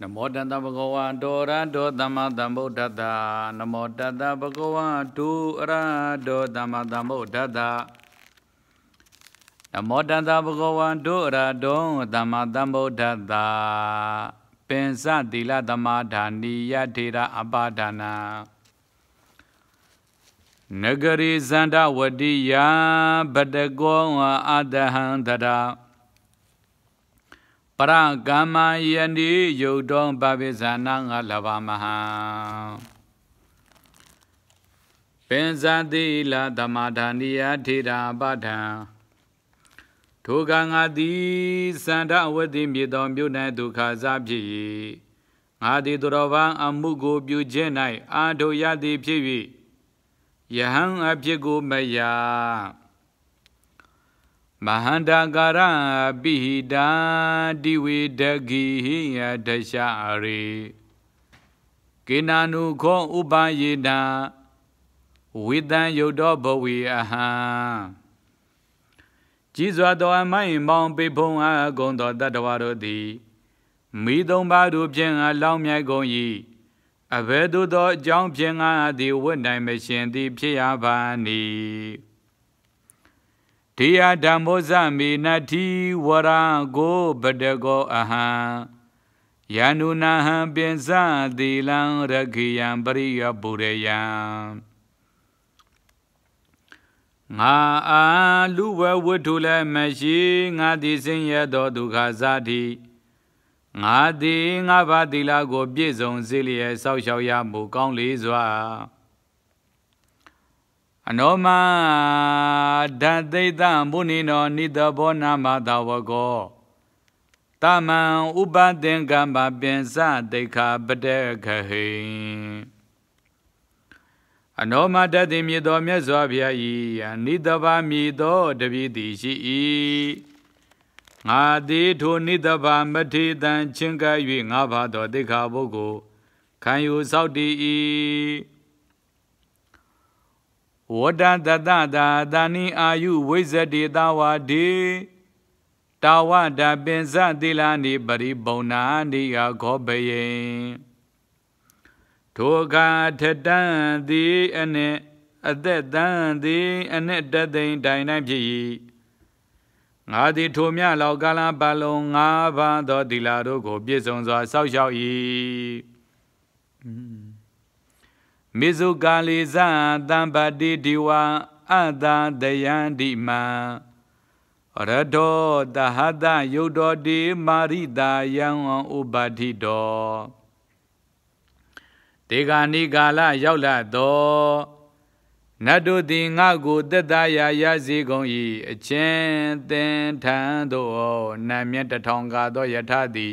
နမောတတဗုဒ္ဓဝါဒောရဒောသမ္မာသမ္ဗုဒ္ဓတ္တနမောတတဗုဒ္ဓဝါဒူရဒောသမ္မာသမ္ဗုဒ္ဓတ္တနမောတတဗုဒ္ဓဝါဒူရဒောသမ္မာသမ္ဗုဒ္ဓတ္တပင်စသီလသမာဓာနိယထေရအပါဒနာနဂရီဇန္ဒဝတိယဗတကောအာဒဟံတရာပရကမယတိယုတ်တော်ပပိဇာနာငါလဘမဟာပင်ဇတိလသမဌာနိယထေရာပဋ္ဌံထိုကငါသည်စန္ဒဝတိမြေတော်မြို့၌ဒုက္ခစားဖြစ်၏ငါသည်သူတော်ဘာအမှုကိုပြုခြင်း၌အာထုရသည်ဖြစ်၍ယဟန်အဖြစ်ကိုမယားမဟန္တာကာရပိဟိတာတိဝေဒဂိဟိယဒရှာရေကေနာနုခောဥပယေတာဝေတံယုတ်တော်ဘဝေအဟံကြီးစွာသောအမိုင်ပေါင်းပေဖုံအားဂုံတော်တတ္တဝါတို့သည်မိသုံးပါးတို့ဖြင့်အလောင်းမြိုက်ကုန်၏အဘယ်သို့သောအကြောင်းဖြင့်ငါသည်ဝတ်နိုင်မရှင်သည်ဖြစ်ရပါနည်းတေယဓမ္မောဇမေနတိဝရံကိုဗတကောအဟံယန္နုနာဟံပင်စသီလံရခိယံပရိယပုရယံငါအာ လူဝဝတ္ထုလည်းမရှိငါသည်စင်ရသောဒုက္ခဇာတိငါသည်ငါဘာတိလာကို ပြည့်စုံစေလျက်ဆောက်ရှောက်ရမှုကောင်းလေစွာအနောမဓာတိတံဘုနိနောနိတဘောနာမသာဝကောတမံဥပသင်္ကမ္ပပင်စတိခပတေခဟိအနောမတတိမြေတော်မြတ်စွာဘုရား၏နိတဘာမြေတော်တပိတိရှိ၏ငါသည်ထိုနိတဘာမထေတံချင်းကပ်၍ငါဘာတော်တိခပုဂ္ဂိုလ်ခံယူဆောက်တည်၏ဝတတတတာတာနိအာယုဝိဇ္ဇတိတဝါဒီတာဝတပင်စသီလာနိပရိဘုံနာနိယခောပယေထိုအခါထတန်သည်အနှင့်အသက်တန်သည်အနှင့်တသိန်တိုင်တိုင်းဖြစ်၏ငါသည်ထိုမြလောကလပါလုံငါးပါးသောသီလာတို့ကို ပြည့်စုံစွာစောက်ရှောက်၏မေဇုကာလီဇာတံပတိဒီဝါအတံတယံဒီမံရဒောတဟတယုတ်တော်ဒီမာရိတာယံဥပတိတော်ဒေဂာနိကာလရောက်လာတော်နတ်တို့သည်ငါကိုတက်တာရာရစေကုန်၏အချင်းသင်ထံသို့နာမြတ်တထောင်ကာသောယထာသည်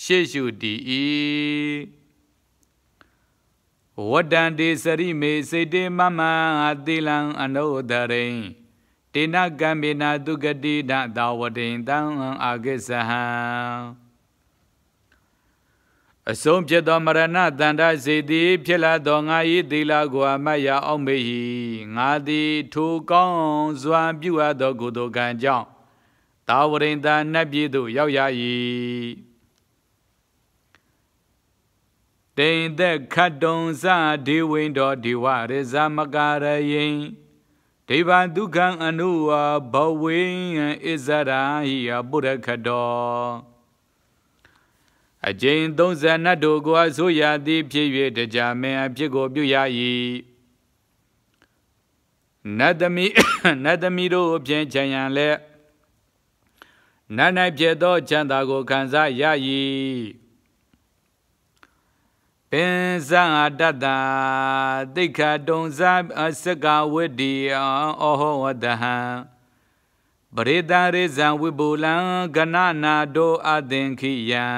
ရှေ့ရှုတည်၏ဝတ္တံတေစရိမေစေတေမမံအတိလံအနုဒရိံတေနကံမေနာသူကတိဒသာဝတိံတံအာကိစဟံအဆုံးဖြစ်သောမရဏတန္တစေတိဖြစ်လာသောငါ၏သီလကိုအမတ်ရအောင်မေ၏ငါသည်ထိုကောင်းစွာပြုအပ်သောကုသိုလ်ကံကြောင့်တာဝရိန္တနတ်ပြည်သို့ရောက်ရ၏တိန်သက်ခတ်တုံစဒေဝိန်တော်ဒေဝရဇမကာရယိဒေဝဒုက္ခံအနုဝဘဝိဣဇရာဟိယပုရခတော်အကျဉ်30နတ်တို့ကိုအစိုးရသည်ဖြစ်၍တရားမင်းအဖြစ်ကိုပြုရ၏နတ်သမီးနတ်သမီးတို့အပြင်ချံရန်လက်နတ်၌ဖြစ်သောချမ်းသာကိုခံစားရ၏ပင်ဇာတတ္တတိခတုံဇာစကဝတ္တိဩဟောတဟံပရိတရေဇံဝိပုလံကနနာတောအသင်ခိယံ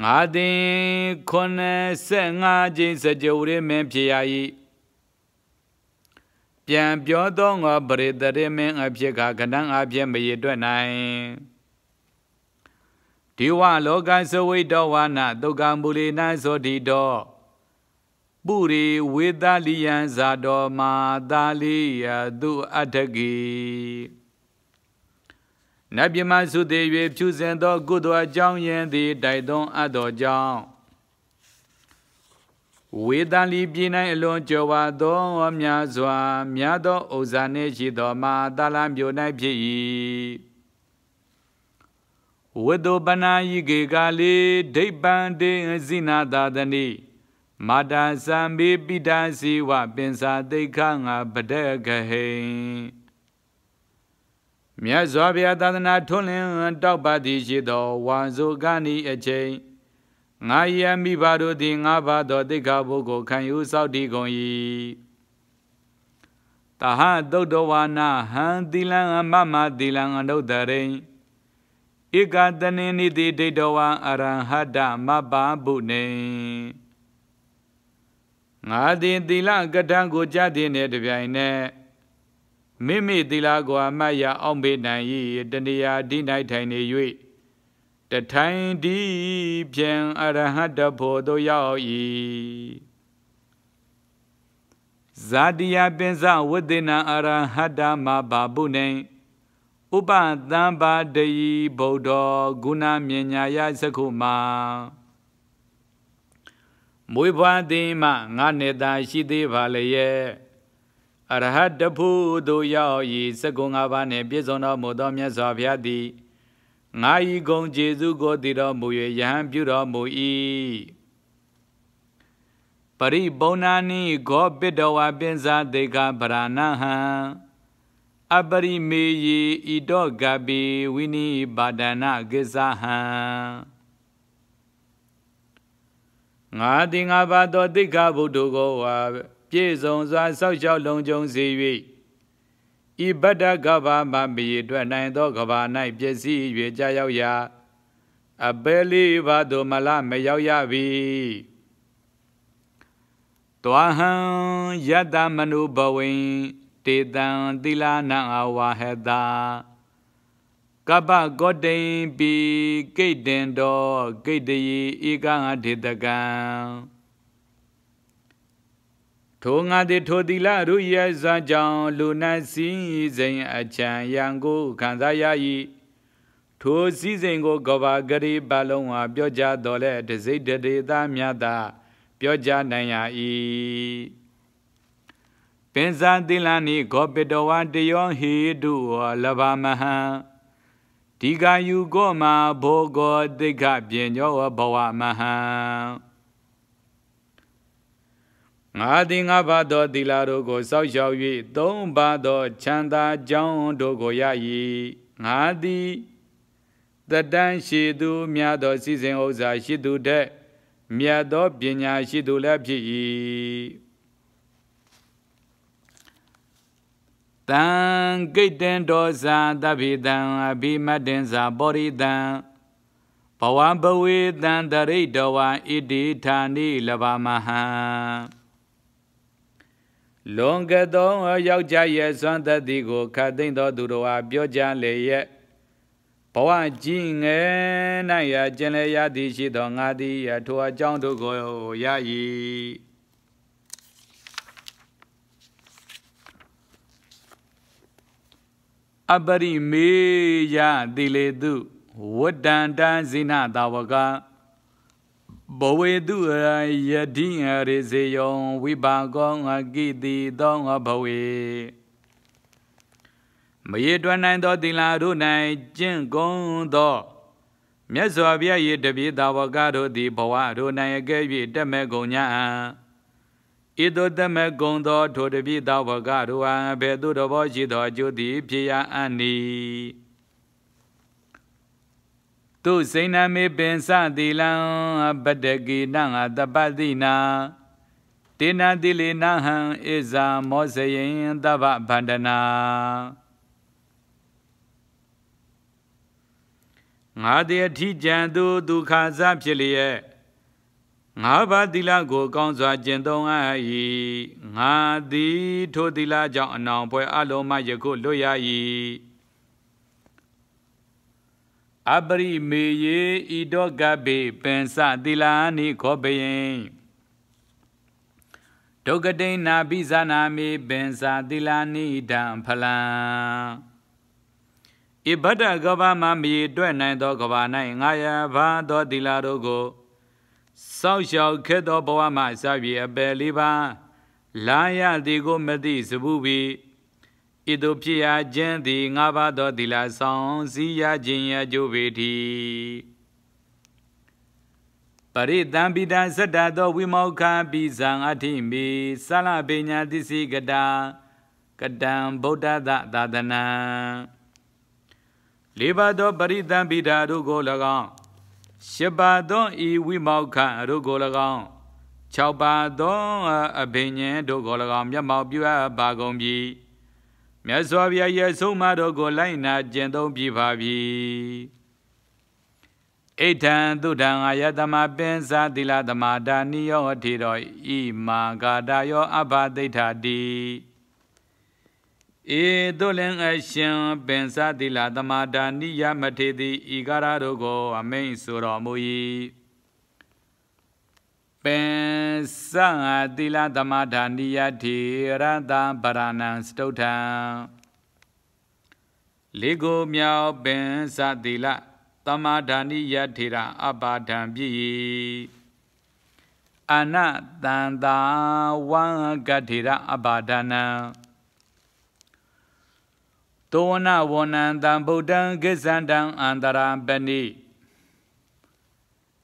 ငါသည်85ကျင်း စကြဝဠာမင်းဖြစ်ရ၏ပြန်ပြောသောငါပရိတရေမင်းအဖြစ်ကကဏ္ဍအဖြစ်မရေတွက်နိုင်ဒေဝလောကဇဝိတောဝါနဒုက္ခမူလီနာသောတိတောပုရိဝေသလိယံဇာတော်မာသာလိယသူအထကိနဗ္ဗမသုတေ၍ဖြူစင်သောကုသိုလ်အကြောင်းယင်သည်တိုက်သွန်းအပ်သောကြောင့်ဝေသလိပြင်း၌အလွန်ကြွယ်ဝသောမြတ်စွာမြတ်သောဥဇာနှင့်ရှိသောမာသာလမြို့၌ဖြစ်၏ဝတ္တောပနာယိကေကာလေဒိဗ္ဗံတေဇိနာသာသနိမာတာသံမေပိတာစီဝပင်စာတိခငါပဒကဟိမြတ်စွာဘုရားသာသနာထွန်းလင်းတောက်ပါသည်ရှိသောဝါဇုကဏီအချိန်ငါယမိဘတို့သည်ငါဘာသောတိခဘုကိုခံယူစောက်တည်ကုန်၏တဟတုတ်တော်ဝါနာဟံတိလံအမမတိလံအနုတရိံဧကတနိနိတိဒိဋ္ဌဝံအရဟတမပဗုနေငါသည်သီလကထံကိုကြသည်နှင့်တပြိုင်နက်မိမိသီလကိုအမတ်ရအောင်ပေနိုင်၏တဏှာဒိ၌ထိုင်နေ၍တထိုင်ဒီဖြင့်အရဟတဖို့တို့ရောက်၏ဇာတိယပင်စဝိသေနံအရဟတမဘာပုနေဥပသံပါဒယီဗုဒ္ဓောဂုဏမြညာယသကုမာမွေဖွားသည်မှငါနေသာရှိသေးပါလျက်အရဟတဖုသို့ရောက်ဤသကုငါးပါးနှင့်ပြည့်စုံတော်မူသောမြတ်စွာဘုရားသည်ငါဤဂုံကျေစုကိုတည်တော်မူ၍ယဟန်ပြုတော်မူ၏ပရိပုံနာနိဂောပိတဝါပင်စာတေကဗရာဏဟံအပရိမေယေဣတောဂပိဝိနိပါဒနာကိစ္စဟံငါတိငါပါသောတိခဗုဒ္ဓကိုဝါပြည့်စုံစွာစောက်ရှောက်လုံခြုံစေ၍ဤဗတ္တကဘာမမေထွက်နိုင်သောကဘာ၌ပျက်စီး၍ကြာရောက်ရာအပယ်လေးပါသို့မလမရောက်ရပြီတောဟံယတမနုဘဝိတေတံသီလာနံအဝဟတာကပ္ပကောတိံပိကိတ်တင်တော်ကိတ်တယေဧကငါဒေတကံထိုငါသည်ထိုသီလရုရဇာကြောင့်လူနစီစဉ်အချံရန်ကိုခံစားရ၏ထိုစည်းစိမ်ကိုကဘာဂရိပါလုံးဝပြောကြတော်လဲတစိတ်တေသာမြတ်တာပြောကြနိုင်ရ၏ပင်ဇာတိလန်နိဂောပိတဝါတယောဟိတုဝလဘာမဟံဒီကာယုကောမာဘောဂောတိခပညောဘဝမဟံငါသည်ငါဘာသောတိလာတို့ကိုစောက်ရှောက်၍သုံးပါသောချမ်းသာကြောင်းတို့ကိုရ၏ငါသည်တတန်းရှိသူမြတ်သော စီစဉ်ဥစ္စာရှိသူတဲ့မြတ်သောပညာရှိသူလည်းဖြစ်၏တံဂိတ်တံဒောဇာတပိတံအဘိမတ်တင်ဇာပောရိတံဘဝဘဝေတံတရိတဝံဣတိဌာနိလဘမဟံလွန်ကသောယောက်ျားရဲ့စွမ်းတတ္တိကိုခတ်သိမ့်သောသူတို့အားပြောကြလေရဲ့ဘဝကြီးငယ်၌ရကျင်လေရသည်ရှိသောငါသည်ထိုအကြောင်းတို့ကိုရ၏အပရိမေယတိလေတုဝတ္တန္တဇိနတာဝကဘဝေတုယတိရေစေယောဝိပါကောအကိတိသောဘဝေမရေတွန်းနိုင်သောသီလာတို့၌ကျင့်ကုန်သောမြတ်စွာဘုရား၏တပည့်တော်ကတို့သည်ဘဝတို့၌အကဲ့၍တက်မဲ့ကုန်ကြဤသို့တမဂုံသောထိုတပိသောဘဂရူဟာဘဲသူတဘောရှိသောအကျိုးသည်ဖြစ်ရအန်နီသူစိဏမေပင်စသီလံပတကိနံအတပတိနာတေနတိလေနဟံဣဇာမောဇယင်တဗ္ဗဗန္ဒနာငါတေအထိကြံသူဒုက္ခစဖြစ်လျက်ငါဘာသီလကိုကောင်းစွာကျင့်သုံးအပ်၏ငါသည် ထိုသီလကြောင့်အနောင်ပွဲအလုံးမယခုလွတ်ရ၏အပရိမေယေဤတော့ကပိပင်စသီလာနိခောပယင်ဒုက္ကတိနာပိဇာနာမေပင်စသီလာနိဒံဖလံဣဗဒကဘာမမေတွေ့နိုင်သောကဘာ၌ငါယဘာသောသီလာတို့ကိုစောက်ရှောက်ခဲ့သောဘဝမှအစပြေအပယ်လေးပါးလာရသည်ကိုမသိစဘူးပြီဣတုဖြစ်ရာခြင်းသည်ငါးပါးသောသီလဆောင်စည်းရခြင်းရကြိုးပေသည်ပရိသံပိတံသတ္တသောဝိမောခပိဇံအထိမိသလပညာတိစီကတာ ကတံဗုဒ္ဓသသာသနာလေးပါးသောပရိသံပိတာတို့ကို၎င်း7ပါးသောဤဝိမောက္ခတို့ကို၎င်း6ပါးသောအဘိညာဉ်တို့ကို၎င်းမျက်မှောက်ပြုအပ်ပါကုန်ပြီမြတ်စွာဘုရားရဲ့ဆုံးမတော်ကိုလိုက်နာကျင့်သုံးပြပါပြီဣဋ္ဌံသုဒံအာယတမပင်္စသီလသမာဒါနိယောထေတော်ဣမာဂာတာယောအဘဒိဋ္ဌာတိဤသို့လင်အရှင်ပင်စသီလသမာဒာနိယမထေတိဤကာရတို့ကို အမိန်ဆိုတော်မူ၏ပင်စငါသီလသမာဒာနိယထေရတံဗရဏံစတုထံလေကိုမြောက်ပင်စသီလသမာဒာနိယထေရအပါဒံပြည့်၏အနတန္တာဝံကထေရအပါဒနံသောဝနဝဏံတံဗုဒ္ဓံကိစ္ဆန္တံအန္တရာပနိ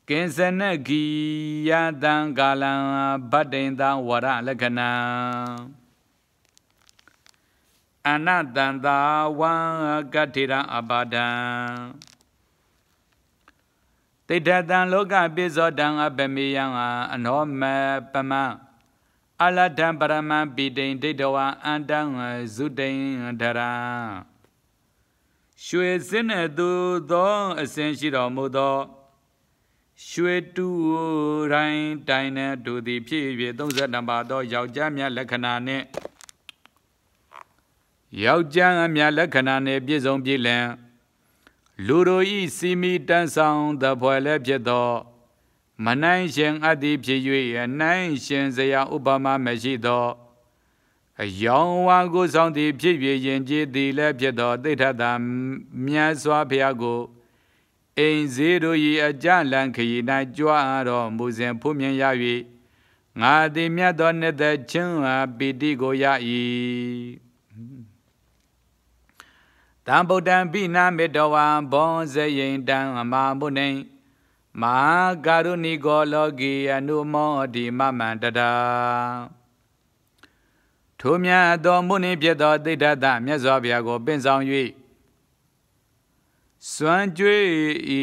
ကင်စနဂီယတံကာလံဗတ္တိန်တံဝရလက္ခဏံအနတန္တာဝံကတ္ထေရအပါဒံတိဋ္ဌတံလောကပိဇောတံအပမေယံအနောမပမံအလဒံပရမံပိတိံဒိဋ္ဌဝံအန္တံဇုတိံဒရာရွှေစင်းနဲ့သူသော အစဉ်ရှိတော်မူသောရွှေတူရိုင်းတိုင်နဲ့တူသည်ဖြစ်၍32ပါသောယောက်ျားများလက္ခဏာနှင့်ယောက်ျားအများလက္ခဏာနှင့်ပြည့်စုံပြည့်လင် လူတို့ဤစီမီတန်းဆောင်သဖွယ်လည်းဖြစ်သောမနိုင်ရှင်အတ္တိဖြစ်၍အနိုင်ရှင်စရာဥပမာမရှိသောအယောင်ဝါကိုဆောင်သည်ဖြစ်၍ယင်ကြည်သည်လည်းဖြစ်သောသိထတာမြတ်စွာဘုရားကိုအိမ်စည်းတို့၏အကြလန်ခရီ၌ကြွားတော်မူစဉ်ဖူးမြင်ရ၍ငါသည်မြတ်သောနှစ်သက်ချင်းဟာပိတိကိုရ၏တံဗုဒ္ဓံပိနာမေတ္တဝံဘောဇယိတံအမမုနိမာကရုဏီကောလောကီအနုမောဒီမမန္တတာထိုမြတ်သောမုနိဖြစ်သောသိဒ္ဓတမြတ်စွာဘုရားကိုပင့်ဆောင်၍စွမ်းကြွေဤ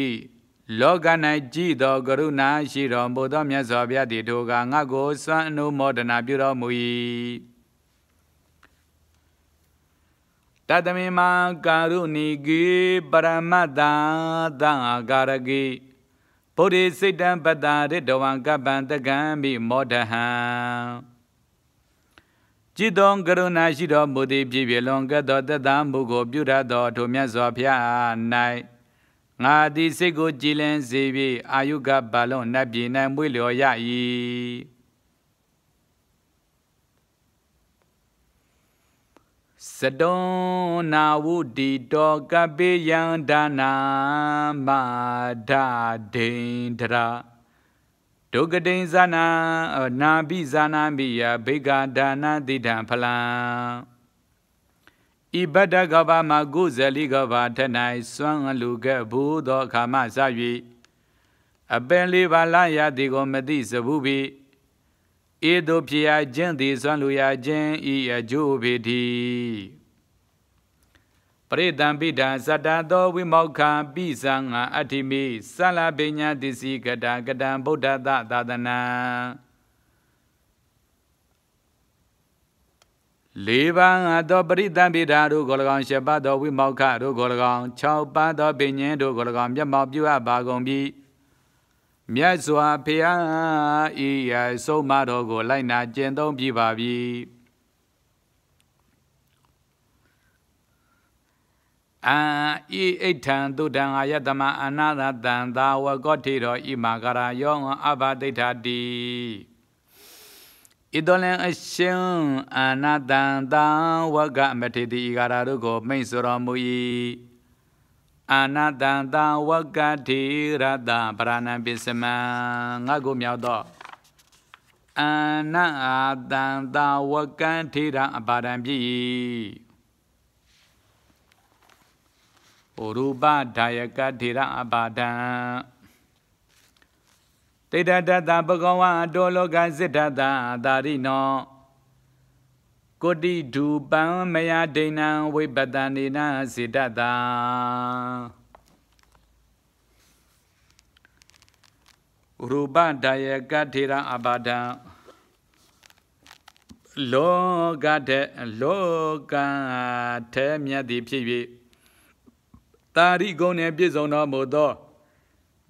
လောက၌ကြည်သောကရုဏာရှိတော်မူသောမြတ်စွာဘုရားသည်ထိုကငါ့ကိုစွမ်းအနုမောဒနာပြုတော်မူ၏တတမေမာကာရုဏီကိပရမတ္တသံဃာရကိဗုဒ္ဓေစိတ်တံပတ္တာရတဝံကပ္ပံတကံမိမောဒဟံจิตတောကရုဏာရှိတော်မူသည်ဖြစ်ဖြစ်လွန်ကပ်သောတသမှုကိုပြုရသောထိုမြတ်စွာဘုရား၌ငါသည်စိတ်ကိုကြည်လင်စေပြီးအာယုကပါလုံး၌ပြည်၌မွေလျော်ရ၏စတုံနာဝုတီတောကပိယံဒါနာမာဒဒိန္ဒရာဒုက္ကဒိဉ္ဇနာနာပိဇာနာမိယဘိက္ခာဒါနာတိတံဖလံဤဘဒ္ဒကဘာမကုဇလိကဘာထ၌စွမ်းလူကဲ့ဘူသောအခါမှစ၍အပင်လေးပါလရသည်ကိုမသိစဘူးပြီဤသို့ဖြစ်ရခြင်းသည်ဆွမ်းလူရခြင်းဤအကျိုးဖြစ်သည်ပရိတံပိဒံသတ္တသောဝိမောက္ခပိစံငါအတ္တိမိသလပညာတစ္စည်းကတကတံဗုဒ္ဓသသာသနာလေးပါးသောပရိသံပိဓာတို့ကို၎င်းရှစ်ပါးသောဝိမောက္ခတို့ကို၎င်း၆ပါးသောပင်ញင်းတို့ကို၎င်းမျက်မှောက်ပြုအပ်ပါကုန်ပြီးမြတ်စွာဘုရားဤရဆုံးမတော်ကိုလိုက်နာကျင့်သုံးပြပါပြီအာဤအိဋ္ဌံသူတံအာယတမအနာသတံသာဝကောထေရောဤမာကရာယောအဘဒိဋ္ဌတိဣဒလံအရှင် အနာတံသာဝကမထေတိဤကာရတို့ကို မိန့်ဆိုတော်မူ၏အာနာတန်တဝကတိရတပရဏပိစမံငါကိုမြောက်တော့အာနာတန်တဝကတိရအပါဒံပြီဩရူပဒါယကတိရအပါဒံတိတတတပကဝါအတောလောကစိတ္တသာသာရိနောကိုတိဒူပံမယဒိဏံဝိပတန်နေနစေတတံရူပဒါယကထေရအဘာဒံလောကတဲ့လောကထဲမြတ်သည်ဖြစ်၍တာရိဂုံနှင့်ပြည့်စုံတော်မူသော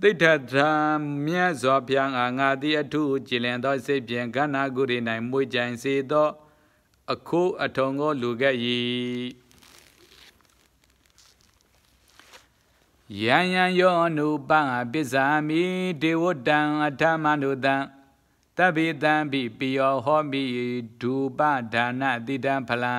တိဋ္ဌဓမ္မြတ်စွာဘုရားငါသည်အထုကြည်လင်သောစိတ်ဖြင့်ခန္ဓာကိုယ်၌မွေးကြံစေသောအခိုးအထုံကိုလူခဲ့၏ယံယံယောနုပံပစ္စာမိဒေဝတံအထမနုတံတပိတံပိပိယောဟောမိဒူပဒါနတိတံဖလံ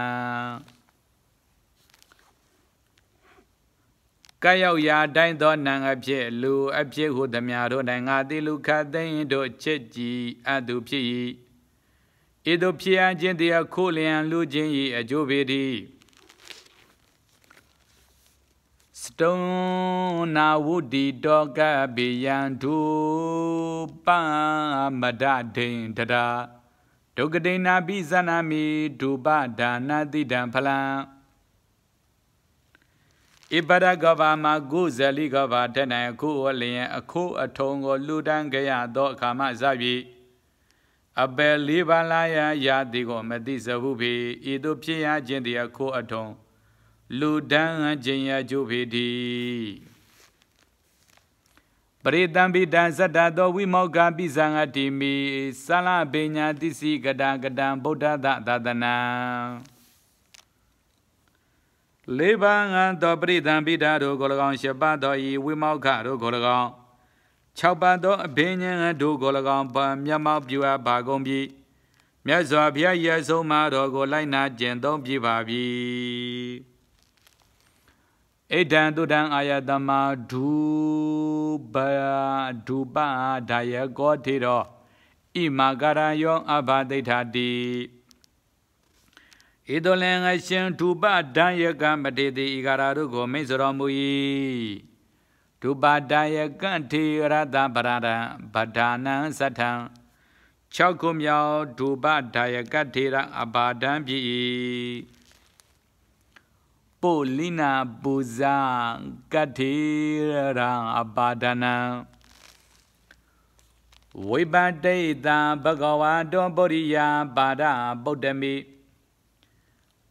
ကရောက်ရာတိုင်းသောနံအဖြစ်လူအဖြစ်ဟုသမျှတို့၌ငါတိလူခသိန်းတို့ချစ်ကြည်အတုဖြစ်၏ဤသို့ဖြစ်အပ်ခြင်းတရားခိုးလျံလူခြင်း၏အကျိုးပေသည်စတုံနာဝုဒီတောကပိယံဒုပမဒဒိန်တရာဒုက္ကဒိနာပိဇဏမိဒုပဒါနာတိတံဖလံဣပရကဘာမဂုဇလိကဘာထက်နိုင်အခုဝလျင်အခုအထုံကို လူတန်းကြရသောအခါမှစပြီအပယ်လေးပါးလာရယာတိကိုမတိစဟုဖေဤသို့ဖြစ်ရခြင်းတရားခိုးအထုံ လူဒန်းခြင်းရကျိုးဖေတိပရိတံပိတံဇတ္တသောဝိမောကပိဇံအတိမိသလပညာတိစီကတံကတံဗုဒ္ဓသသာသနာလေးပါးငံသောပရိတံပိတာတို့ကို၎င်းရှပသောဤဝိမောကတို့ကို၎င်း၆ပါးသောအဘိညာဉ်တို့ကို၎င်းပါမျက်မှောက်ပြုအပ်ပါကုန်ပြီမြတ်စွာဘုရားရဲ့ဆုံးမတော်ကို လိုက်နာကျင့်သုံးပြပါပြီဣဒံတုဒံအာယတမဒုပဒုပဒါယကောထေရောဣမကရယောအဘဒိဋ္ဌတိဣဒလင်အရှင်ဒုပဒံယကမထေတိဤကာရတို့ကိုမိတ်ဆွေတော်မူ၏ဒုပါဒယကံထေရတပရဒံဗဒာနံသထံ၆ခုမြောက်ဒုပါဒယကထေရအဘာဒံဖြစ်၏ပိုလိနာပူဇာကထေရံအဘာဒနံဝိပတေတာဘဂဝါတောပုရိယာပါဒဗုဒ္ဓမိ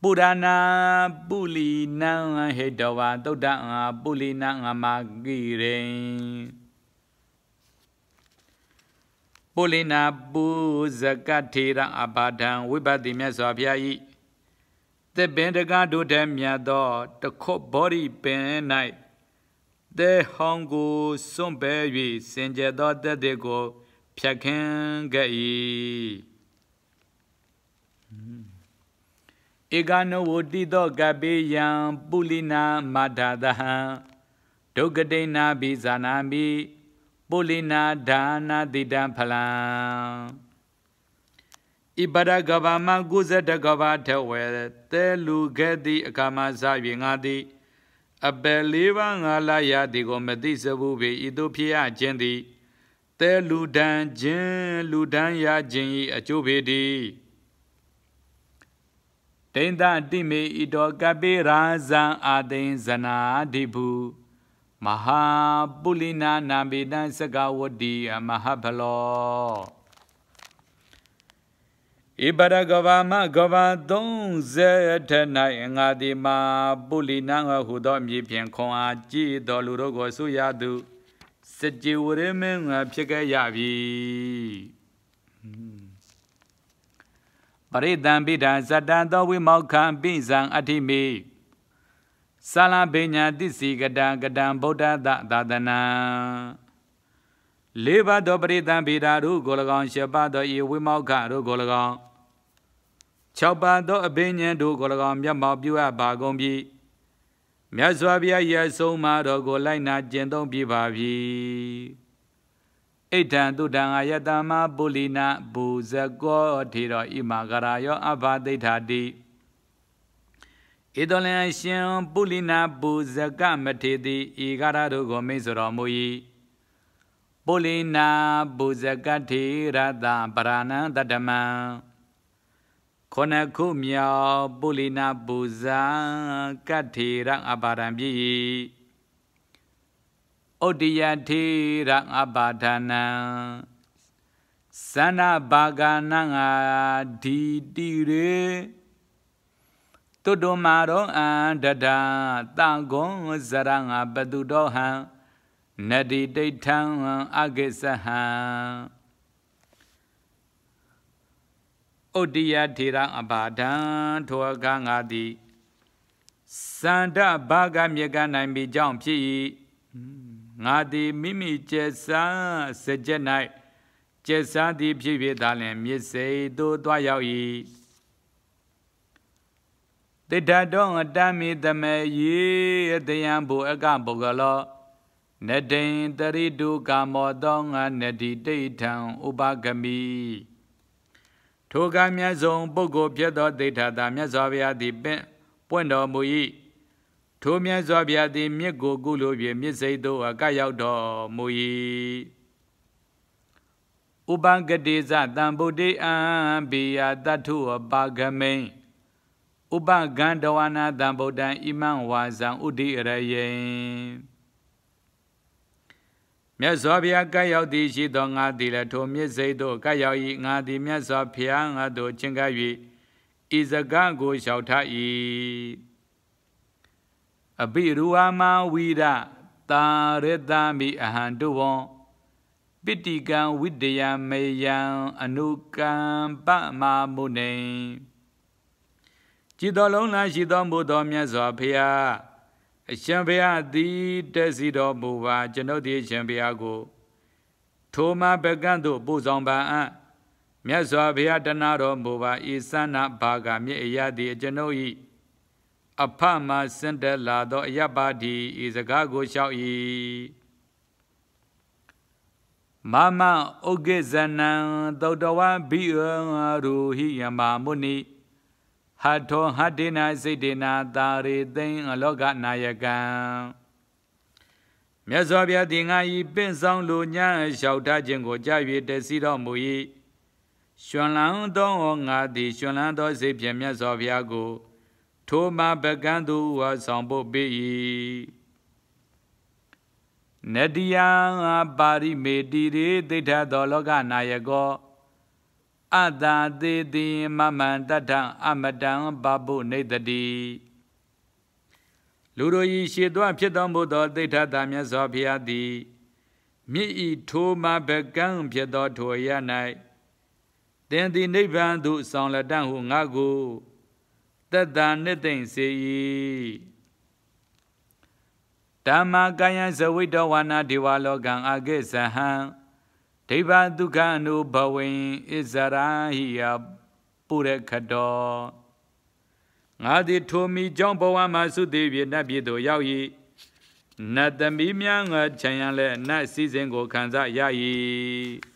ပုဒနာပုလီနံဟေတဝါတုဒ္ဒံပုလီနံမာကိရိပုလီနာပုဇကထေရအဘာဒံဝိပတိမြတ်စွာဘုရားဤသစ်ပင်တကားတို့တည်းမြတ်သောတခုတ်ဘောဓိပင်၌သေဟောင်းကိုစွန့်ပဲ၍စင်ကြသောတသက်တွေကိုဖြတ်ခင်းခဲ့၏ဧကနဝတိသောကပိယံပုလိနာမထာတဟံဒုက္ကတိနာဘိဇာနာမိပုလိနာဒါနာတိတံဖလံဣပဒကဗမကုဇတကဗထဝေတေလူခဲ့တိအကမဇ၍ငါတိအပယ်လေးပါးငါလာရသည်ကိုမသိစဘူးပေဤသို့ဖြစ်ရခြင်းသည်တဲလူဒံခြင်းလူဒံရခြင်း၏အကျိုးပေသည်တိန်တတိမေဣတောကပိရာဇံအာတိန်ဇနာဓိဘူးမဟာပုလိနာနာမေတံစကဝတိအမဟဖလောဣဗရဂဝမဂဝ30ထ၌ငါတိမာပုလိနာဟူသောမြေပြင်ခွန်အားကြည်တော်လူတို့ကိုဆုရသူစကြဝဠာမင်းဖြစ်ခဲ့ရပြီပရိသံပိဒံဇတံသောဝိမောခံပိဇံအထိမိဆာလဘိညာတိစီကတံကတံဗုဒ္ဓသသာသနာလေးပါးသောပရိသံပိဓာတို့ကို၎င်းရှပါသောဤဝိမောခတို့ကို၎င်း၆ပါးသောအဘိညာဉ်တို့ကို၎င်းမျက်မှောက်ပြုအပ်ပါကုန်ပြီမြတ်စွာဘုရားရဲ့ဆုံးမတော်ကိုလိုက်နာကျင့်သုံးပြပါပြီဣဒံတုဒံအာယတမပုလိနာဘူဇကောထေရောဣမဂရာယောအဘာဒိဋ္ဌာတိဣတောလံရှင်ပုလိနာဘူဇကမထေတိဤကရတို့ကိုမိတ်ဆိုတော်မူ၏ပုလိနာဘူဇကထေရတပရဏံတတမံခொနခုမြောက်ပုလိနာဘူဇကထေရအဘာရံပြည့်၏ဩတယထေရငါဘာဒနာသန္နာဘာဂနာငါဒီတိရေတုတ္တမရောအန္တဒတံဂုံဇရငါပတုတော်ဟံနတိတိဋ္ဌံအကိစ္စဟံဩတယထေရအဘာဒံထောကငါတိစန္ဒဘာဂမြေကနိုင်ပြီကြောင့်ဖြစ်၏ငါသည်မိမိကျက်စမ်းစကြက်၌ကျက်စမ်းသည်ဖြစ်ဖြစ်သာလျှင်မြစ်စိတ်သို့တွားရောက်၏တိဋ္ဌတောအတ္တမိတမေယေတယံဘုအကပုဂ္ဂလောနတိန်တရိတုကာမောတောငါနတိတိဋ္ဌံဥပဂမိထိုကမြတ်ဆုံးပုဂ္ဂိုလ်ဖြစ်သောတိဋ္ဌတာမြတ်စွာဘုရားသည်ပင့်ပွင့်တော်မူ၏ထိုမြတ်စွာဘုရားသည် မြစ်ကိုကုလိုဖြင့်မြစ်စိတ်သို့အကရောက်တော်မူ၏ဥပံကတိဇတံဗုဒ္ဓေအံဘိယတထုအပါကမိန်ဥပဂန္ဓဝနာတံဗုဒ္ဓံဣမံဝါဇံဥဒိရယေမြတ်စွာဘုရားကပ်ရောက်သည်ရှိသောငါသည်လည်းထိုမြစ်စိတ်သို့ကပ်ရောက်၏ငါသည်မြတ်စွာဘုရားငါတို့ချင်းကပ်၍ဤစကားကိုလျှောက်ထား၏အပိရူဝမဝိရတာရတမိအဟံတုဝံပိတိကံဝိတယမေယံအနုကံပမမုနေจิตတော်လုံးလားရှိတော်မူသောမြတ်စွာဘုရားအရှင်ဘုရားသည်တက်စီတော်မူပါကျွန်ုပ်ဒီအရှင်ဘုရားကိုထိုမှာပကန့်သို့ပို့ဆောင်ပါအံ့မြတ်စွာဘုရားတနာတော်မူပါဤသန္နာဘာဂမြေအရာသည်ကျွန်ုပ်၏အဖမစင်တက်လာသောအယပ္ပါတိဤစကားကိုလျှောက်၏မမဥက္ကေဇနံသုတ္တဝံဘိရရူဟိယမမုနိဟထောဟတေနာစိတ်တေနာတာရေသိင်အလောကနာယကံမြတ်စွာဘုရားတင်ငါဤပင့်ဆောင်လူညာလျှောက်ထားခြင်းကိုကြာ၍တစီတော်မူ၏ရှင်လန်းသောငါသည်ရှင်လန်းသောစိတ်ဖြင့်မြတ်စွာဘုရားကိုထိုမှာပကံသူဝါဆောင်ဖို့ပေ၏နတိယပါရိမေတိရေသိထသောလောကနာယကောအတ္တသေတိမမန္တထအမတံဘဗုနေတတိလူတို့ဤရှေသွဖြစ်တော်မူသောသိထတာမြတ်စွာဘုရားသည်မြစ်ဤထိုမပကံဖြစ်သောထိုရ၌တင်သည်နိဗ္ဗာန်သို့ဆောင်လက်တံ့ဟုငါကိုသက်တာနှစ်သိမ့်စေ၏ဓမ္မကာယဇဝိတောဝါနာဒေဝလောကံအာကိဇဟံဒိဗ္ဗဒုက္ခအနုဘဝိဣဇရာဟိယပုရခတောငါသည်ထိုမိကြောင့်ဘဝမှာသုတိပြေနတ်ပြည်သို့ရောက်၏နတ်သမီးများငါခြံရန်လဲနတ်စည်းစိမ်ကိုခံစားရ၏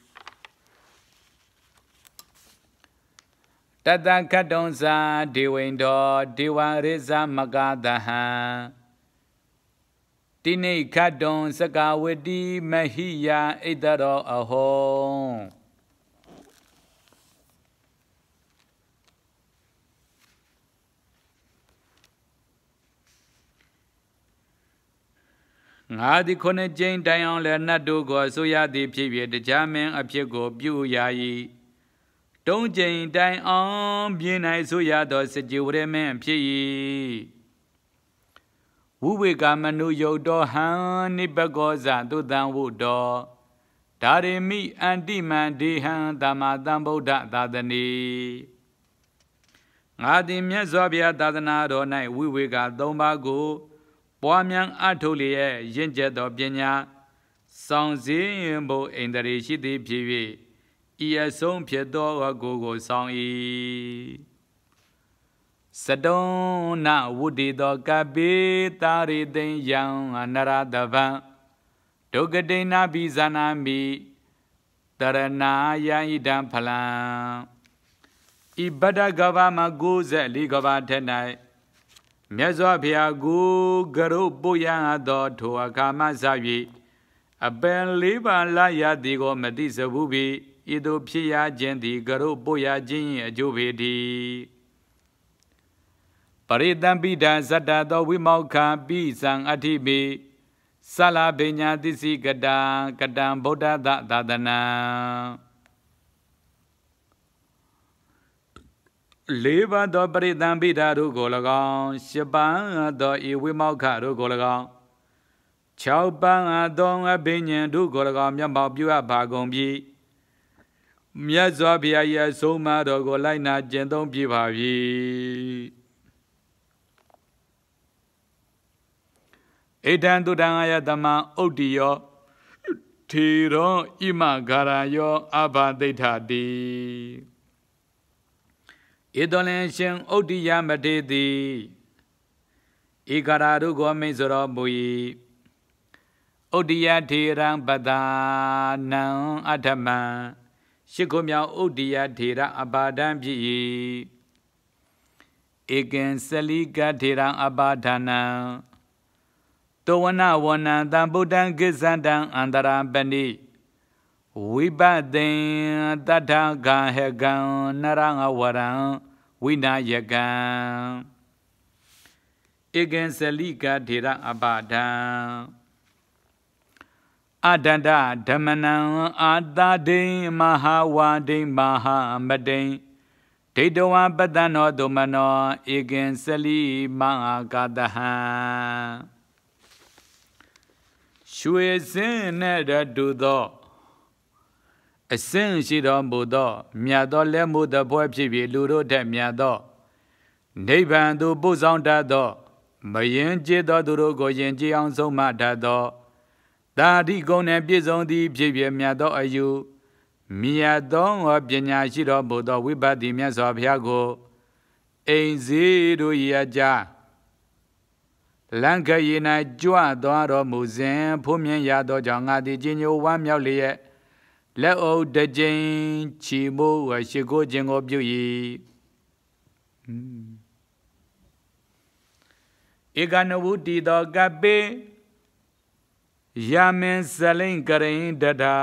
တတခတုံဇာဒေဝိန္ဒောဒေဝရိဇမကသဟံတိနိခတုံစကဝတိမဟိယဣတရော အဟောငါသည်ခုနှစ်ကြိမ်တိုင်အောင်လည်းနတ်တို့ကိုဆိုရသည် ဖြစ်၍တရားမင်းအဖြစ်ကိုပြုရာ၏တုံးကြိမ်တိုင်အောင်ပြင်းနိုင်ဆိုရသောစကြဝဠာမင်းဖြစ်၏ဝိဝေကမနုယုတ်တော်ဟံနိပကောဇသုတံဝုတော်ဒါရမိအန္တိမန္ဒေဟံတမတံဗုဒ္ဓသာသနေငါသည်မြတ်စွာဘုရားသာသနာတော်၌ဝိဝေကသုံးပါးကိုပွားများအထုတ်လျက်ရင့်ကျက်သောပညာဆောင်စည်းရင်ဖို့အိန္ဒြေရှိသည်ဖြစ်၍ဤအဆုံးဖြစ်သောအကိုကိုဆောင်၏စတုံးနဝုဒိသောကပိတာရိသိံယံအနရတဗံဒုက္ကတိနာပိဇာနာမိတရဏာယဣဒံဖလံဤဗဒ္ဒကဘာမ94ကဘာထက်၌မြတ်စွာဘုရားကိုကရုပုယံသောထိုအခါမှစ၍အပင်လေးပါးလာရသည်ကိုမတိစဘူးပြီးဤသို့ဖြစ်ရခြင်းသည်ကရုပို့ရခြင်း၏အကျိုးပေတည်းပရိသံပိဒံဇတ္တသောဝိမောက္ခပိစံအဋ္ဌိပိဆလာဘိညာတိစီကတံကတံဗုဒ္ဓသသာသနာလေးပါးသောပရိသံပိဓာတို့ကို၎င်းရှစ်ပါးသောဤဝိမောက္ခတို့ကို၎င်း၆ပါးသောအဘိညာဉ်တို့ကို၎င်းမျက်မှောက်ပြုအပ်ပါကုန်ပြီးမြတ်စွာဘုရားရဲ့ဆုံးမတော်ကိုလိုက်နာကျင့်သုံးပြပါပြီဣဒံတုတံအယတမံဥတ္တိယောထေရောဣမဂါရယောအဘာတိဋ္ဌတိဣဒလင်ရှင်ဥတ္တိယမတေတိဧကရာတို့ကိုမိတ်ဆိုတော်မူ၏ဥတ္တိယထေရံပတာနံအထမံရှ िख ုမြောင်ဥဒ္ဒိယထေရအပါဒံဖြစ်၏ဧကံသလိကထေရအပါဒနံတောဝနဝနံတံဗုဒ္ဓံကိစ္ဆန္တံအန္တရာပဏိဝိပတိတတ္ထဂဟကံနရငဝရံဝိနာယကံဧကံသလိကထေရအပါဒံအတန္တဓမ္မနံအာတာဒိမဟာဝါဒိမဟာမဒိဒိဋ္ဌဝပတ္တနောတုမနောဧကင်စလိမဟာကာတဟံရွှေစင်းနဲ့တတူသောအစင်းရှိတော်မူသောမြတ်သောလက်မှုတပွဲဖြစ်ပြီးလူတို့ထက်မြတ်သော နိဗ္ဗာန်သို့ပို့ဆောင်တတ်သောမယင်ကျေသောသူတို့ကိုယင်ကြည်အောင်ဆုံးမတတ်သောတာတိကုံနှင့်ပြည့်စုံသည်ဖြစ်ပြမြတ်သောအယူမြတ်သောပညာရှိတော်ဘုသောဝိပဿနာမြတ်စွာဘုရားကိုအိမ်စည်းတို့ရကြလံခရေ၌ကြွသွားတော်မူစဉ်ဖုံးမြင်ရသောကြောင့်ငါသည်ခြင်းညိုဝမ်းမြောက်လျက်လက်အုပ်တစ်ကြိမ်ချီမိုးရှိခိုးခြင်းကိုပြု၏ဧကနဝုတီတော်ကပ္ပေယာမင်ဇလိန်ကရင်တတာ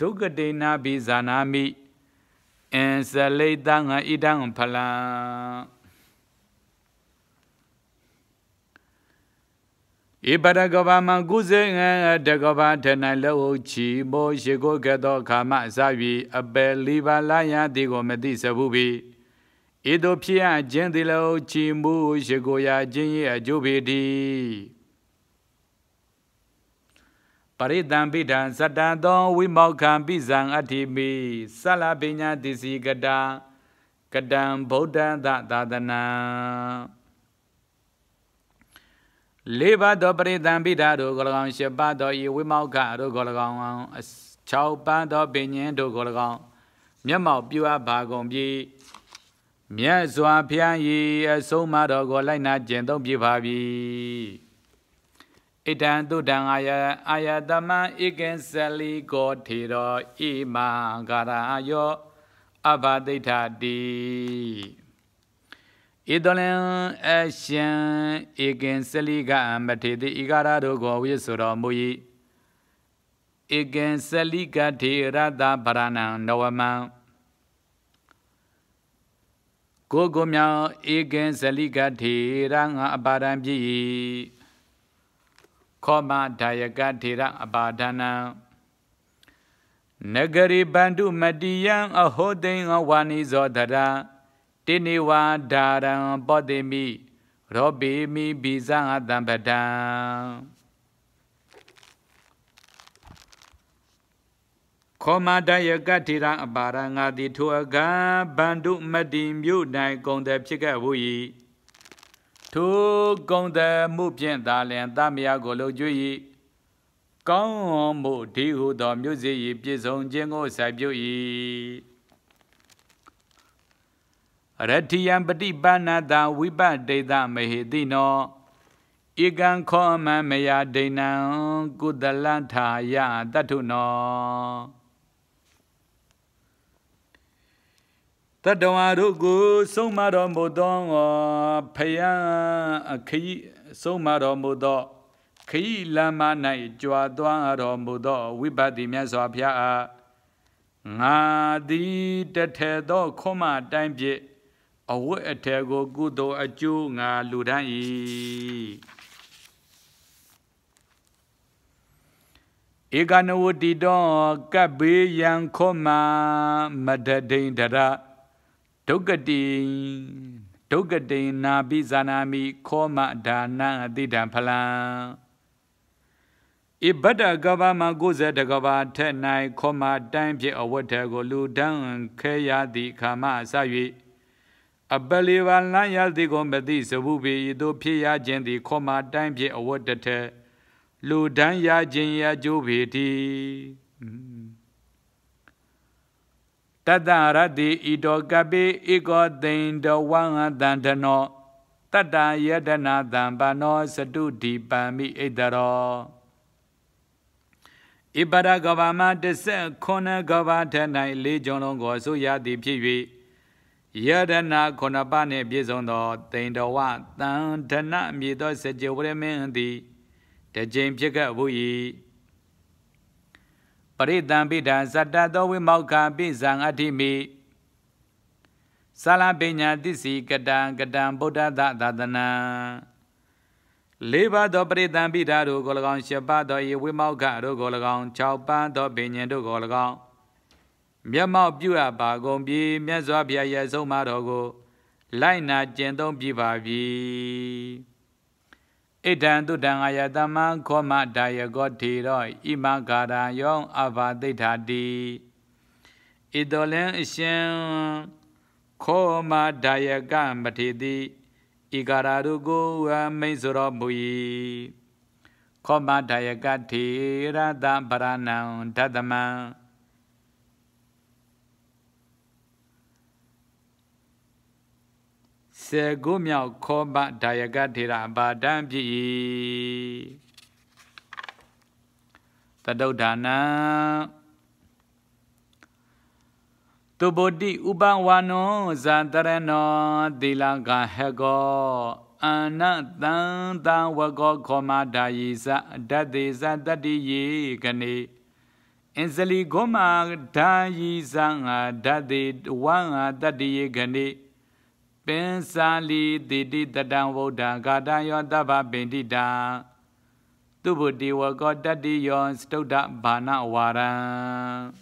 ဒုက္ကတေနာဘိဇာနာမိအင်ဇလိတံငါဣဒံဖလံဣပဒကဗမကုဇေငတကဗထ၌လောချီမောရှိကိုကသောခါမအစ၍အပယ်လီပါလာယတိကိုမတိစဘူးပြီဣတို့ဖြစ်အခြင်းတိလောချီမူရှိကိုရာခြင်း၏အကျိုးပေတည်းရိတံပိဒံဇတံသောဝိမောက္ခံပိဇံအတ္တိမိသလပိညာတိစီကတံကတံဗုဒ္ဓံသသာသနံလေးပါးသောပရိသံပိဓာတို့ကို၎င်း၈ပါးသောဤဝိမောက္ခတို့ကို၎င်း၆ပါးသောပင်ញင်းတို့ကို၎င်းမျက်မှောက်ပြုအပ်ပါကုန်ပြီမြတ်စွာဘုရား၏အဆုံးအမတော်ကိုလိုက်နာကျင့်သုံးပြပါပြီဣတံတုတံအာယအာယတမံဧကံဇလီကောထေရောဣမံကာရာယောအဘဒိဋ္ဌတိဣတလံအရှင်ဧကံဇလီကံမထေတိဤကာရတို့ကိုဝိဆိုတော်မူ၏ဧကံဇလီကထေရတဗရဏံနဝမံကိုကိုမြောင်ဧကံဇလိကထေရငါအပါဒံပြည့်၏ခောမဒါယကထေရအပါဒနံနဂရီဘန္တုမတိယံအဟောတိန်ဝါနိဇောဒရာတိနေဝါဒါရံပောတိမိရောပိမိဘိဇံအတံပဒံခောမဒယကတိရံအပါရငါတိထိုအခါဗန္ဓုမတိမြို့၌ဂုံတဖြစ်ခဲ့ဝူ၏ထိုကုံတမှုဖြင့်သာလျင်တမယကိုလှုပ်ကြွ၏ကောင်းဟွန်မှုဒီဟုသောမြို့စည်း၏ပြည့်စုံခြင်းကိုဆိုင်ပြု၏ရတ္ထိယံပฏิပန္နတဝိပတေတမဟေတိနောဧကံခောမံမယဒိဏံကုသလထာယတတ္ထုနောတတဝါတို့ကို ဆုံးမတော်မူသောဖယံအခီးဆုံးမတော်မူသောခရီးလမ်းမ၌ကြွားသွားတော်မူသောဝိပဿနာစွာဖျားအားငါသည်တထေသောခွမတိုင်းဖြင့်အဝတ်အထည်ကိုကုသိုလ်အကျိုးငါလူတန်း၏ဧကနဝတိတောကပ်ဘေးယံခောမမဒဒိန်တရဒုက္ကတိဒုက္ကတိနာပိဇာနာမိခောမဒါနံအတိတံဖလံဣဗတ္တကဘာမ90တကဘာထက်၌ခောမတိုင်းဖြစ်အဝတ်ထကို လူတန်းခဲရသည့်ခါမအစ၍အပလီဝလံရသည်ကိုမသိစဘူးပေဤသို့ဖြစ်ရခြင်းသည်ခောမတိုင်းဖြစ်အဝတ်တထလူတန်းရခြင်းရကြိုးပေသည်တတရတိဣတောကပိဣကောသိန္တဝံတန္တနောတတယတနာတံပနောစတုဒီပံမိဣတရောဣပရကဘာမ19ကဘာထ၌လေးကြုံလုံးကိုဆိုရသည်ဖြစ်၍ယတနာ9ပါးနှင့်ပြည့်စုံသောသိန္တဝတန္တနမြေသောစကြဝဠာမင်းသည်တကြိမ်ဖြစ်ခဲ့ဘူး၏ရိတံပိဒာဇတ္တသောဝိမောက္ခပိဇံအဋ္ဌိမိဆာလပညာတစ္စီကတံကတံဗုဒ္ဓသသာသနာလေးပါးသောပရိသံပိဓာတို့ကို၎င်း၈ပါးသောယေဝိမောက္ခတို့ကို၎င်း၆ပါးသောပင်ញံတို့ကို၎င်းမျက်မှောက်ပြုအပ်ပါကုန်ပြီမြတ်စွာဘုရားရဲ့ဆုံးမတော်ကို လိုက်နာကျင့်သုံးပြပါပြီဣဒံတုတံအာယတမံခောမဒါယကောထေရောဣမဂါရံယောအဘာတိဋ္ဌာတိဣတောလင် အရှင်ခောမဒါယကမထေတိဣဂါရရုကိုဝမိန်ဆိုတော်မူ၏ခောမဒါယကထေရတဗရဏံဓတမံစေကုမြောက်ခောပဒါယကထေရဘာဒံဖြစ်၏တတုဒ္ဌာနံသူဗုဒ္ဓိဥပဝနောဇာတရနောသီလကဟကောအာနတံတံဝကောခောမဒါယိသဓတေသတတိယေကနေအင်ဇလီဂောမဒါယိသံဓတေဝံတတိယေကနေပင်စာလီတိတိတတံဝုဒ္ဓဂါတယောတဗ္ဗပင်တိတာသူဗုတိဝကောတတ္တိယောစတုဒ္ဓဘာနဝါရံ